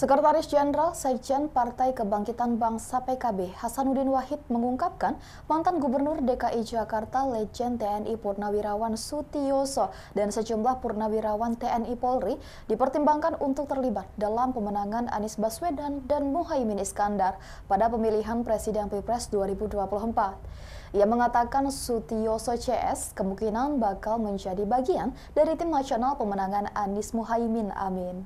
Sekretaris Jenderal Sekjen Partai Kebangkitan Bangsa PKB Hasanuddin Wahid mengungkapkan mantan Gubernur DKI Jakarta Legend TNI Purnawirawan Sutiyoso dan sejumlah Purnawirawan TNI Polri dipertimbangkan untuk terlibat dalam pemenangan Anies Baswedan dan Muhaimin Iskandar pada pemilihan Presiden Pilpres 2024. Ia mengatakan Sutiyoso CS kemungkinan bakal menjadi bagian dari tim nasional pemenangan Anies Muhaimin Amin.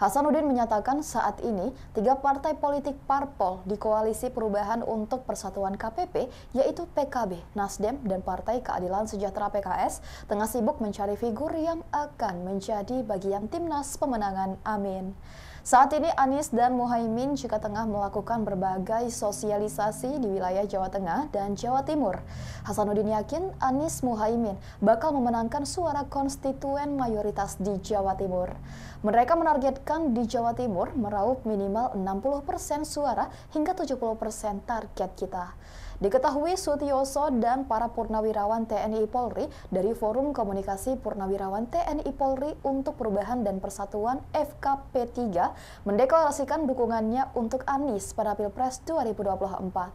Hasanuddin menyatakan saat ini tiga partai politik parpol di Koalisi Perubahan untuk Persatuan KPP yaitu PKB, Nasdem, dan Partai Keadilan Sejahtera PKS tengah sibuk mencari figur yang akan menjadi bagian timnas pemenangan Amin. Saat ini Anies dan Muhaimin juga tengah melakukan berbagai sosialisasi di wilayah Jawa Tengah dan Jawa Timur. Hasanuddin yakin Anies Muhaimin bakal memenangkan suara konstituen mayoritas di Jawa Timur. Mereka menargetkan di Jawa Timur meraup minimal 60% suara hingga 70% target kita. Diketahui Sutioso dan para purnawirawan TNI Polri dari Forum Komunikasi Purnawirawan TNI Polri untuk Perubahan dan Persatuan FKP 3 mendeklarasikan dukungannya untuk Anies pada Pilpres 2024.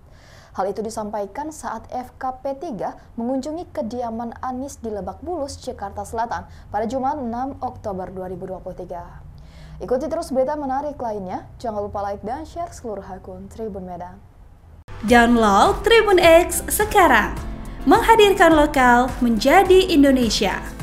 Hal itu disampaikan saat FKP3 mengunjungi kediaman Anies di Lebak Bulus, Jakarta Selatan pada Jumat 6 Oktober 2023. Ikuti terus berita menarik lainnya. Jangan lupa like dan share seluruh akun Tribun Medan. Download Tribun X sekarang. Menghadirkan lokal menjadi Indonesia.